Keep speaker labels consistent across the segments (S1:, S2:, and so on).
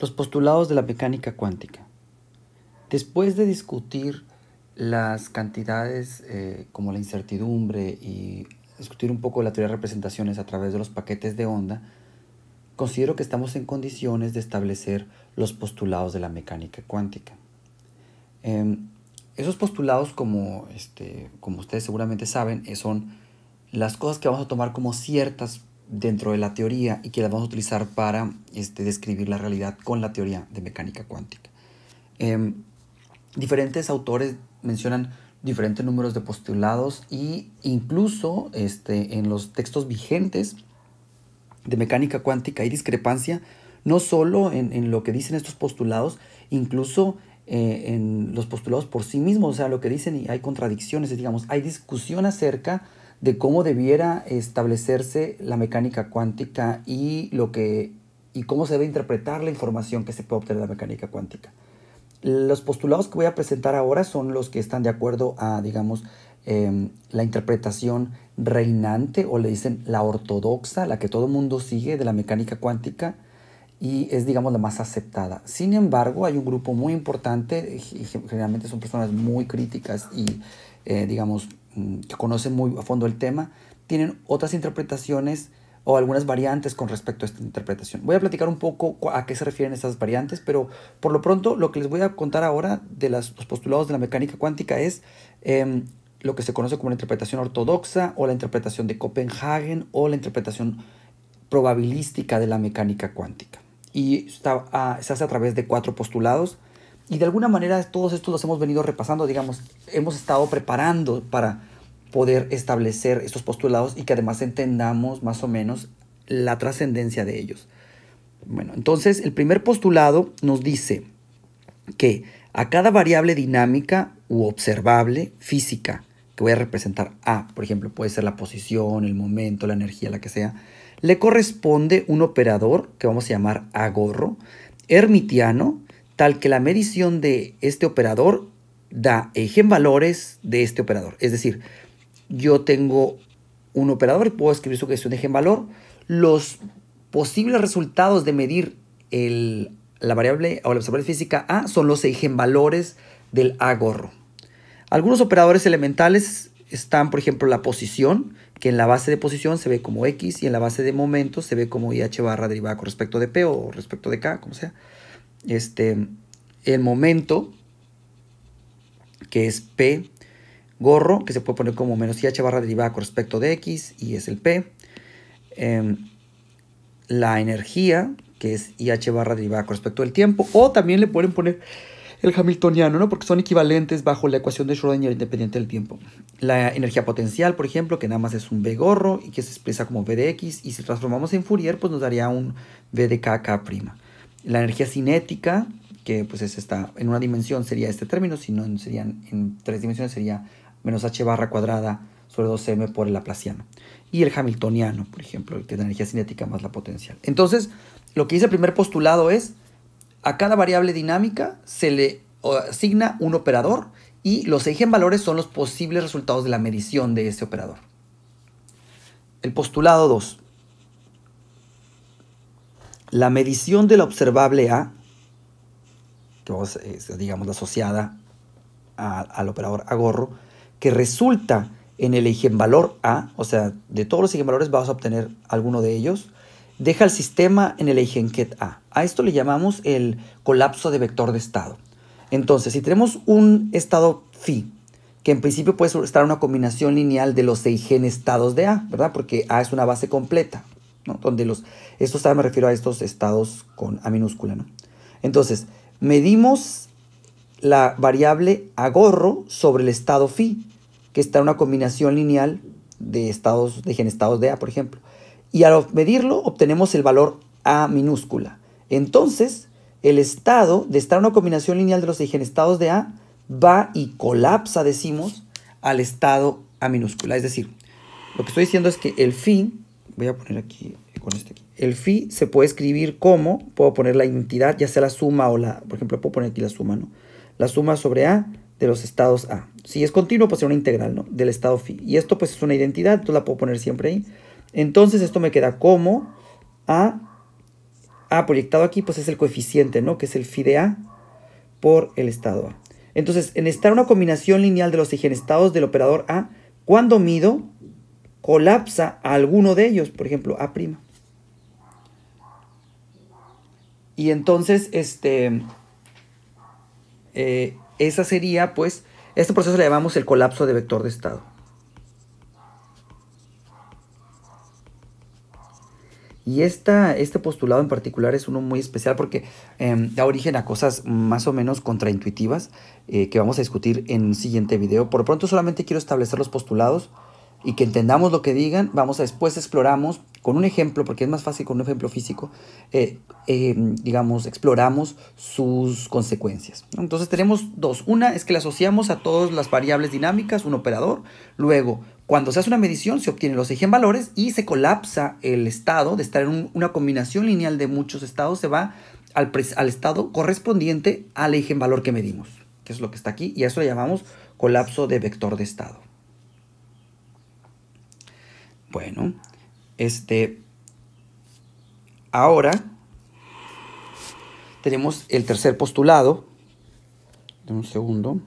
S1: Los postulados de la mecánica cuántica. Después de discutir las cantidades eh, como la incertidumbre y discutir un poco la teoría de representaciones a través de los paquetes de onda, considero que estamos en condiciones de establecer los postulados de la mecánica cuántica. Em, esos postulados, como, este, como ustedes seguramente saben, eh, son las cosas que vamos a tomar como ciertas dentro de la teoría y que las vamos a utilizar para este, describir la realidad con la teoría de mecánica cuántica. Em, diferentes autores mencionan diferentes números de postulados e incluso este, en los textos vigentes de mecánica cuántica hay discrepancia no solo en, lo que dicen estos postulados, incluso eh, en los postulados por sí mismos, o sea, lo que dicen y hay contradicciones, digamos, hay discusión acerca de cómo debiera establecerse la mecánica cuántica y, lo que, y cómo se debe interpretar la información que se puede obtener de la mecánica cuántica. Los postulados que voy a presentar ahora son los que están de acuerdo a, digamos, em, la interpretación reinante o le dicen la ortodoxa, la que todo el mundo sigue de la mecánica cuántica y es, digamos, la más aceptada. Sin embargo, hay un grupo muy importante, eh, y generalmente son personas muy críticas y, eh, digamos, Mm, que conocen muy a fondo el tema, tienen otras interpretaciones o algunas variantes con respecto a esta interpretación. Voy a platicar un poco a qué se refieren estas variantes, pero por lo pronto lo que les voy a contar ahora de los postulados de la mecánica cuántica es em, lo que se conoce como la interpretación ortodoxa o la interpretación de Copenhagen o la interpretación probabilística de la mecánica cuántica. Y está, ah, se hace a través de cuatro postulados y de alguna manera todos estos los hemos venido repasando, digamos, hemos estado preparando para poder establecer estos postulados y que además entendamos más o menos la trascendencia de ellos. Bueno, entonces el primer postulado nos dice que a cada variable dinámica u observable física que voy a representar A, por ejemplo, puede ser la posición, el momento, la energía, la que sea, le corresponde un operador que vamos a llamar agorro, hermitiano, tal que la medición de este operador da valores de este operador. Es decir, yo tengo un operador y puedo escribir su gestión de valor Los posibles resultados de medir la variable o la variable física A son los valores del A gorro. Algunos operadores elementales están, por ejemplo, la posición, que en la base de posición se ve como X y en la base de momento se ve como IH barra derivada con respecto de P o respecto de K, como sea este, el momento, que es P, gorro, que se puede poner como menos IH barra derivada con respecto de X, y es el P. Em, la energía, que es IH barra derivada con respecto del tiempo, o también le pueden poner el hamiltoniano, ¿no? Porque son equivalentes bajo la ecuación de Schrödinger independiente del tiempo. La energía potencial, por ejemplo, que nada más es un B gorro y que se expresa como V de X, y si transformamos en Fourier, pues nos daría un V de K, K'. La energía cinética, que pues es en una dimensión sería este término, si no serían, en tres dimensiones sería menos h barra cuadrada sobre 2m por el laplaciano. Y el hamiltoniano, por ejemplo, que es la energía cinética más la potencial. Entonces, lo que dice el primer postulado es, a cada variable dinámica se le asigna un operador y los eigenvalores son los posibles resultados de la medición de ese operador. El postulado 2 la medición de la observable A, que eh, es, digamos, la asociada al operador agorro, que resulta en el eigenvalor A, o sea, de todos los eigenvalores vamos a obtener alguno de ellos, deja el sistema en el eigenket A. A esto le llamamos el colapso de vector de estado. Entonces, si tenemos un estado phi, que en principio puede estar una combinación lineal de los eigenestados estados de A, ¿verdad? Porque A es una base completa, donde los, estos me refiero a estos estados con A minúscula, ¿no? Entonces, medimos la variable agorro sobre el estado phi, que está en una combinación lineal de estados de genestados de A, por ejemplo. Y al medirlo obtenemos el valor A minúscula. Entonces, el estado de estar en una combinación lineal de los genestados de A va y colapsa, decimos, al estado A minúscula. Es decir, lo que estoy diciendo es que el phi voy a poner aquí, con este aquí. El fi se puede escribir como, puedo poner la identidad, ya sea la suma o la, por ejemplo, puedo poner aquí la suma, ¿no? La suma sobre A de los estados A. Si es continuo, pues será una integral, ¿no? Del estado fi, Y esto, pues, es una identidad, entonces la puedo poner siempre ahí. Entonces, esto me queda como A, A proyectado aquí, pues es el coeficiente, ¿no? Que es el phi de A por el estado A. Entonces, en estar una combinación lineal de los eigenestados del operador A, cuando mido colapsa a alguno de ellos, por ejemplo, A'. Y entonces, este, eh, esa sería, pues, este proceso le llamamos el colapso de vector de estado. Y este postulado en particular es uno muy especial porque em, da origen a cosas más o menos contraintuitivas eh, que vamos a discutir en un siguiente video. Por pronto solamente quiero establecer los postulados y que entendamos lo que digan, vamos a después exploramos con un ejemplo, porque es más fácil con un ejemplo físico, eh, eh, digamos, exploramos sus consecuencias. Entonces tenemos dos. Una es que le asociamos a todas las variables dinámicas, un operador. Luego, cuando se hace una medición, se obtienen los valores y se colapsa el estado de estar en una combinación lineal de muchos estados, se va al, al estado correspondiente al valor que medimos, que es lo que está aquí, y a eso le llamamos colapso de vector de estado. Bueno, este, ahora tenemos el tercer postulado. un segundo.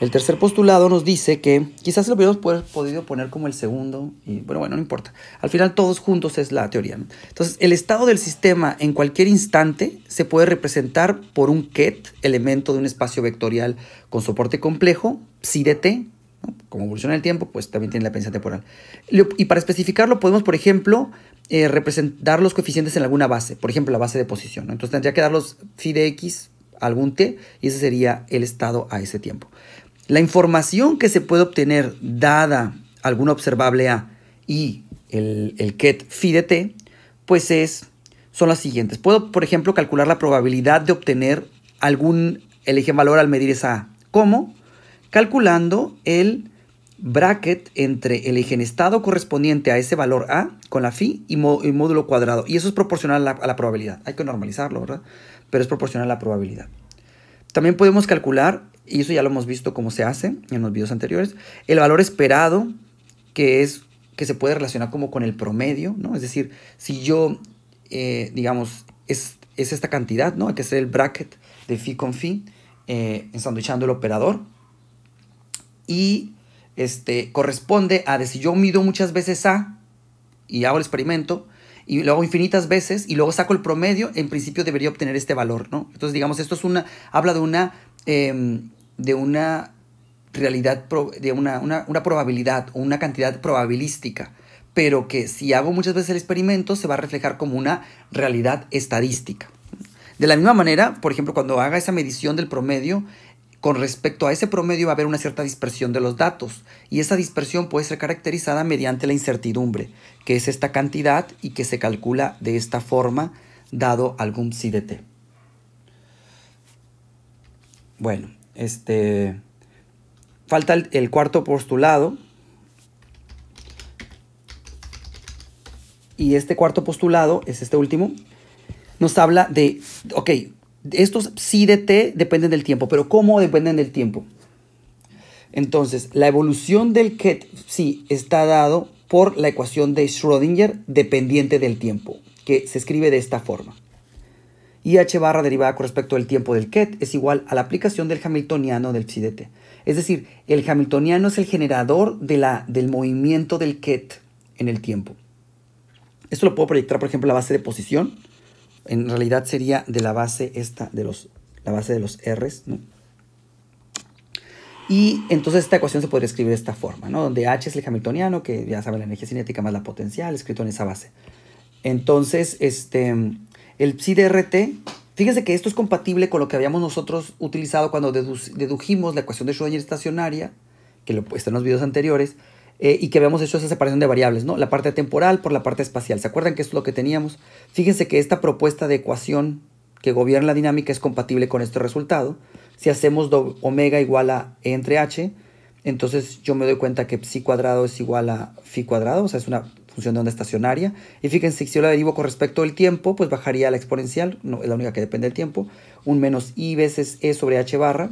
S1: El tercer postulado nos dice que quizás lo hubiéramos podido poner como el segundo, y bueno, bueno, no importa. Al final todos juntos es la teoría. Entonces, el estado del sistema en cualquier instante se puede representar por un ket, elemento de un espacio vectorial con soporte complejo, si de t, como evoluciona el tiempo, pues también tiene la pensión temporal. Y para especificarlo, podemos, por ejemplo, eh, representar los coeficientes en alguna base, por ejemplo, la base de posición. Entonces tendría que dar los phi de x a algún t y ese sería el estado a ese tiempo. La información que se puede obtener dada alguna observable a y el, el ket phi de t, pues es, son las siguientes. Puedo, por ejemplo, calcular la probabilidad de obtener algún eligen valor al medir esa a. ¿Cómo? calculando el bracket entre el estado correspondiente a ese valor A con la phi y, módulo cuadrado. Y eso es proporcional a la, probabilidad. Hay que normalizarlo, ¿verdad? Pero es proporcional a la probabilidad. También podemos calcular, y eso ya lo hemos visto cómo se hace en los videos anteriores, el valor esperado que es que se puede relacionar como con el promedio, ¿no? Es decir, si yo, eh, digamos, es, esta cantidad, ¿no? Hay que hacer el bracket de phi con phi, eh, ensanduchando el operador y este, corresponde a de si yo mido muchas veces A y hago el experimento y lo hago infinitas veces y luego saco el promedio, en principio debería obtener este valor, ¿no? Entonces, digamos, esto es una, habla de una, em, de una realidad, de una, una probabilidad o una cantidad probabilística, pero que si hago muchas veces el experimento se va a reflejar como una realidad estadística. De la misma manera, por ejemplo, cuando haga esa medición del promedio con respecto a ese promedio va a haber una cierta dispersión de los datos y esa dispersión puede ser caracterizada mediante la incertidumbre, que es esta cantidad y que se calcula de esta forma dado algún CDT. Bueno, este falta el, el cuarto postulado y este cuarto postulado es este último nos habla de, ok, estos psi de t dependen del tiempo, pero ¿cómo dependen del tiempo? Entonces, la evolución del ket psi está dado por la ecuación de Schrödinger dependiente del tiempo, que se escribe de esta forma. IH barra derivada con respecto al tiempo del ket es igual a la aplicación del hamiltoniano del psi de t. Es decir, el hamiltoniano es el generador de la, del movimiento del ket en el tiempo. Esto lo puedo proyectar, por ejemplo, en la base de posición en realidad sería de la base esta, de los, la base de los R's, Y entonces esta ecuación se podría escribir de esta forma, Donde H es el hamiltoniano, que ya saben la energía cinética más la potencial, escrito en esa base. Entonces, este, el psi de RT, fíjense que esto es compatible con lo que habíamos nosotros utilizado cuando dedujimos la ecuación de Schrödinger estacionaria, que lo, está pues, en los videos anteriores, eh, y que habíamos hecho esa separación de variables, ¿no? La parte temporal por la parte espacial. ¿Se acuerdan que esto es lo que teníamos? Fíjense que esta propuesta de ecuación que gobierna la dinámica es compatible con este resultado. Si hacemos omega igual a e entre h, entonces yo me doy cuenta que psi cuadrado es igual a phi cuadrado, o sea, es una función de onda estacionaria. Y fíjense, si yo la derivo con respecto al tiempo, pues bajaría la exponencial, no es la única que depende del tiempo, un menos i veces e sobre h barra,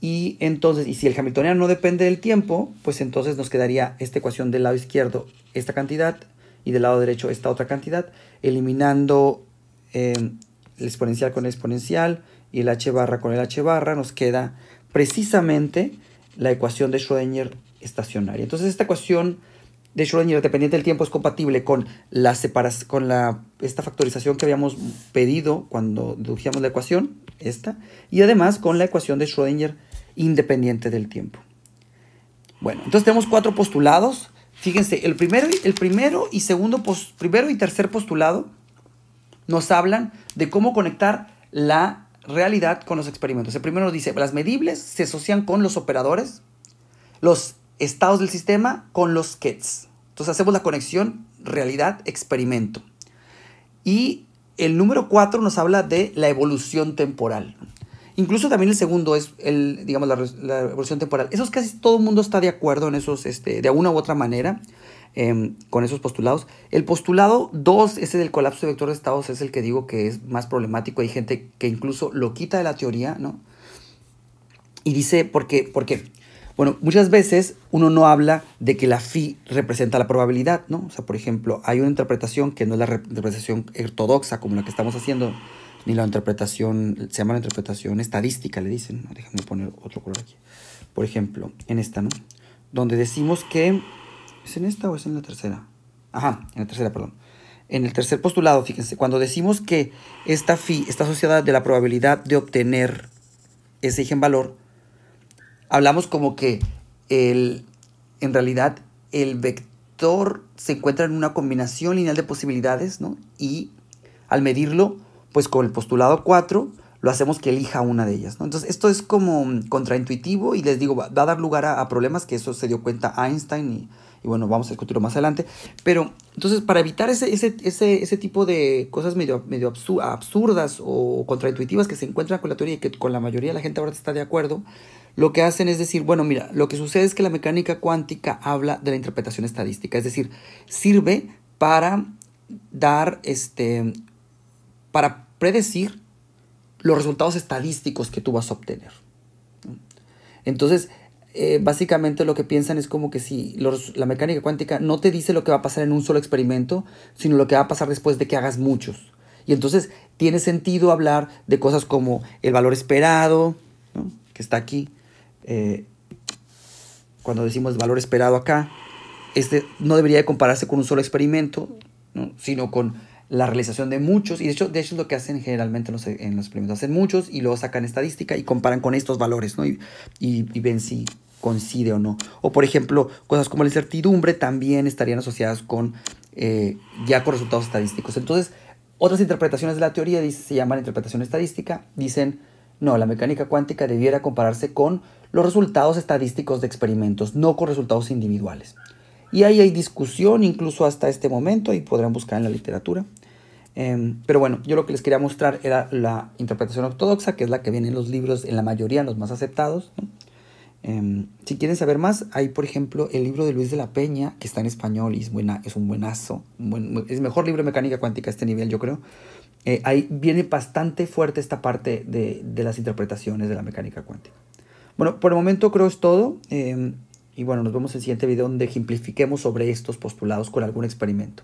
S1: y entonces, y si el hamiltoniano no depende del tiempo, pues entonces nos quedaría esta ecuación del lado izquierdo esta cantidad y del lado derecho esta otra cantidad, eliminando em, el exponencial con el exponencial y el h barra con el h barra, nos queda precisamente la ecuación de Schrödinger estacionaria. Entonces esta ecuación de Schrödinger dependiente del tiempo es compatible con la con la, esta factorización que habíamos pedido cuando dedujimos la ecuación, esta, y además con la ecuación de Schrödinger independiente del tiempo. Bueno, entonces tenemos cuatro postulados. Fíjense, el primero, el primero y segundo, primero y tercer postulado nos hablan de cómo conectar la realidad con los experimentos. El primero nos dice, las medibles se asocian con los operadores, los estados del sistema con los KETS Entonces hacemos la conexión realidad-experimento. Y el número cuatro nos habla de la evolución temporal. Incluso también el segundo es, el, digamos, la, evolución revolución temporal. es casi todo el mundo está de acuerdo en esos, este, de una u otra manera, em, con esos postulados. El postulado 2, ese del colapso de vector de estados, es el que digo que es más problemático. Hay gente que incluso lo quita de la teoría, ¿no? Y dice, porque, porque bueno, muchas veces uno no habla de que la fi representa la probabilidad, ¿no? O sea, por ejemplo, hay una interpretación que no es la interpretación ortodoxa como la que estamos haciendo ni la interpretación, se llama la interpretación estadística, le dicen. Déjame poner otro color aquí. Por ejemplo, en esta, ¿no? Donde decimos que... ¿Es en esta o es en la tercera? Ajá, en la tercera, perdón. En el tercer postulado, fíjense, cuando decimos que esta phi está asociada de la probabilidad de obtener ese valor, hablamos como que el, en realidad el vector se encuentra en una combinación lineal de posibilidades, ¿no? Y al medirlo, pues con el postulado 4 lo hacemos que elija una de ellas. Entonces, esto es como contraintuitivo y les digo, va, a dar lugar a, problemas que eso se dio cuenta Einstein y, bueno, vamos a discutirlo más adelante. Pero, entonces, para evitar ese, ese, tipo de cosas medio, medio absurdas o contraintuitivas que se encuentran con la teoría y que con la mayoría de la gente ahora está de acuerdo, lo que hacen es decir, bueno, mira, lo que sucede es que la mecánica cuántica habla de la interpretación estadística, es decir, sirve para dar este, para predecir los resultados estadísticos que tú vas a obtener. Entonces, eh, básicamente lo que piensan es como que si la mecánica cuántica no te dice lo que va a pasar en un solo experimento, sino lo que va a pasar después de que hagas muchos. Y entonces tiene sentido hablar de cosas como el valor esperado, que está aquí. Eh, cuando decimos valor esperado acá, este no debería de compararse con un solo experimento, sino con la realización de muchos, y de hecho, de hecho es lo que hacen generalmente en los, en los experimentos, hacen muchos y luego sacan estadística y comparan con estos valores, ¿no? Y, y, ven si coincide o no. O por ejemplo, cosas como la incertidumbre también estarían asociadas con eh, ya con resultados estadísticos. Entonces, otras interpretaciones de la teoría dice, se llaman interpretación estadística, dicen, no, la mecánica cuántica debiera compararse con los resultados estadísticos de experimentos, no con resultados individuales. Y ahí hay discusión incluso hasta este momento y podrán buscar en la literatura Em, pero bueno, yo lo que les quería mostrar era la interpretación ortodoxa, que es la que viene en los libros, en la mayoría, en los más aceptados. Em, si quieren saber más, hay por ejemplo el libro de Luis de la Peña, que está en español y es, buena, es un buenazo. es el es mejor libro de mecánica cuántica a este nivel, yo creo. Eh, ahí viene bastante fuerte esta parte de, de, las interpretaciones de la mecánica cuántica. Bueno, por el momento creo es todo. Em, y bueno, nos vemos en el siguiente video donde ejemplifiquemos sobre estos postulados con algún experimento.